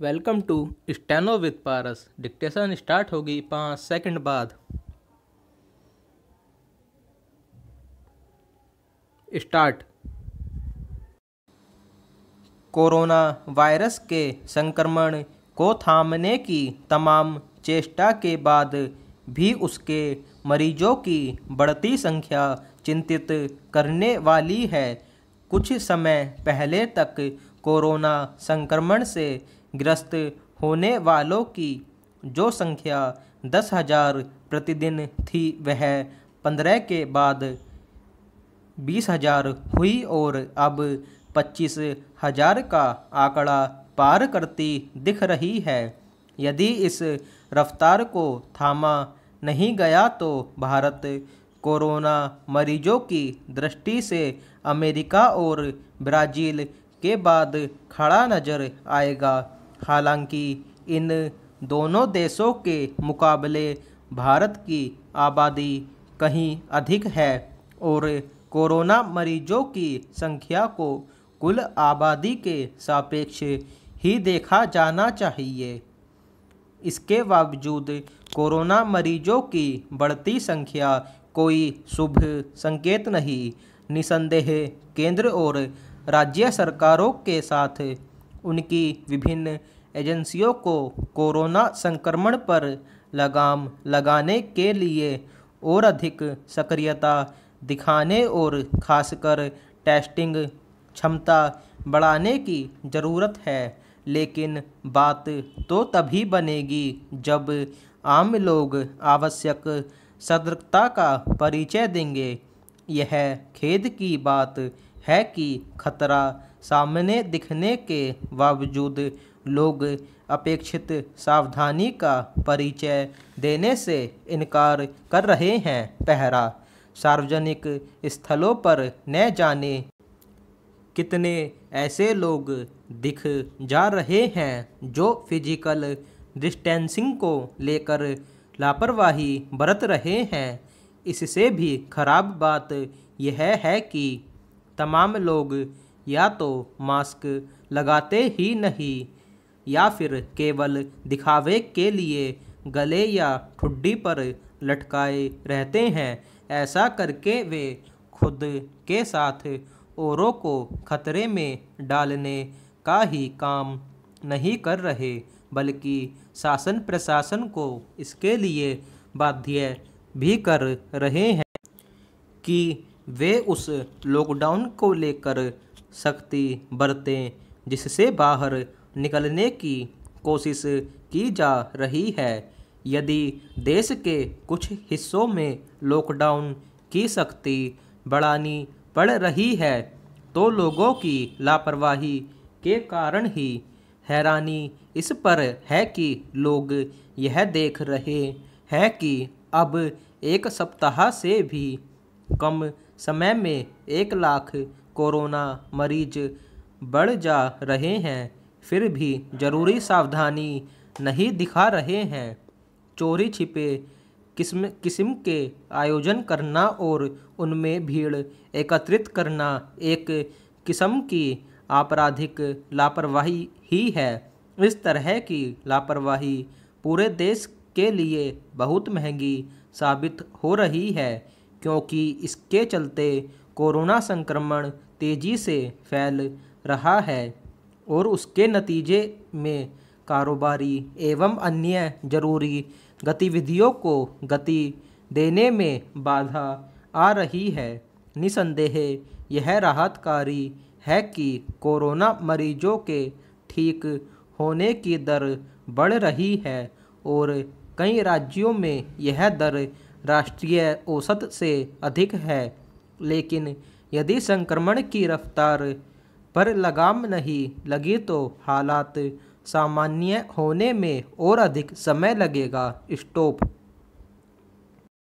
welcome to steno with Paras dictation start होगी पाँच second बाद स्टार्ट कोरोना वायरस के संक्रमण को थामने की तमाम चेष्टा के बाद भी उसके मरीजों की बढ़ती संख्या चिंतित करने वाली है कुछ समय पहले तक कोरोना संक्रमण से ग्रस्त होने वालों की जो संख्या दस हजार प्रतिदिन थी वह पंद्रह के बाद बीस हजार हुई और अब पच्चीस हजार का आंकड़ा पार करती दिख रही है यदि इस रफ्तार को थामा नहीं गया तो भारत कोरोना मरीजों की दृष्टि से अमेरिका और ब्राज़ील के बाद खड़ा नजर आएगा हालांकि इन दोनों देशों के मुकाबले भारत की आबादी कहीं अधिक है और कोरोना मरीजों की संख्या को कुल आबादी के सापेक्ष ही देखा जाना चाहिए इसके बावजूद कोरोना मरीजों की बढ़ती संख्या कोई शुभ संकेत नहीं निसंदेह केंद्र और राज्य सरकारों के साथ उनकी विभिन्न एजेंसियों को कोरोना संक्रमण पर लगाम लगाने के लिए और अधिक सक्रियता दिखाने और खासकर टेस्टिंग क्षमता बढ़ाने की ज़रूरत है लेकिन बात तो तभी बनेगी जब आम लोग आवश्यक सतर्कता का परिचय देंगे यह खेद की बात है कि खतरा सामने दिखने के बावजूद लोग अपेक्षित सावधानी का परिचय देने से इनकार कर रहे हैं पहरा सार्वजनिक स्थलों पर न जाने कितने ऐसे लोग दिख जा रहे हैं जो फिजिकल डिस्टेंसिंग को लेकर लापरवाही बरत रहे हैं इससे भी खराब बात यह है कि तमाम लोग या तो मास्क लगाते ही नहीं या फिर केवल दिखावे के लिए गले या ठुड्डी पर लटकाए रहते हैं ऐसा करके वे खुद के साथ औरों को खतरे में डालने का ही काम नहीं कर रहे बल्कि शासन प्रशासन को इसके लिए बाध्य भी कर रहे हैं कि वे उस लॉकडाउन को लेकर सख्ती बरतें जिससे बाहर निकलने की कोशिश की जा रही है यदि देश के कुछ हिस्सों में लॉकडाउन की सख्ती बढ़ानी पड़ रही है तो लोगों की लापरवाही के कारण ही हैरानी इस पर है कि लोग यह देख रहे हैं कि अब एक सप्ताह से भी कम समय में एक लाख कोरोना मरीज बढ़ जा रहे हैं फिर भी ज़रूरी सावधानी नहीं दिखा रहे हैं चोरी छिपे किस्म किस्म के आयोजन करना और उनमें भीड़ एकत्रित करना एक किस्म की आपराधिक लापरवाही ही है इस तरह की लापरवाही पूरे देश के लिए बहुत महंगी साबित हो रही है क्योंकि इसके चलते कोरोना संक्रमण तेज़ी से फैल रहा है और उसके नतीजे में कारोबारी एवं अन्य जरूरी गतिविधियों को गति देने में बाधा आ रही है निसंदेह यह राहतकारी है कि कोरोना मरीजों के ठीक होने की दर बढ़ रही है और कई राज्यों में यह दर राष्ट्रीय औसत से अधिक है लेकिन यदि संक्रमण की रफ्तार पर लगाम नहीं लगी तो हालात सामान्य होने में और अधिक समय लगेगा स्टोप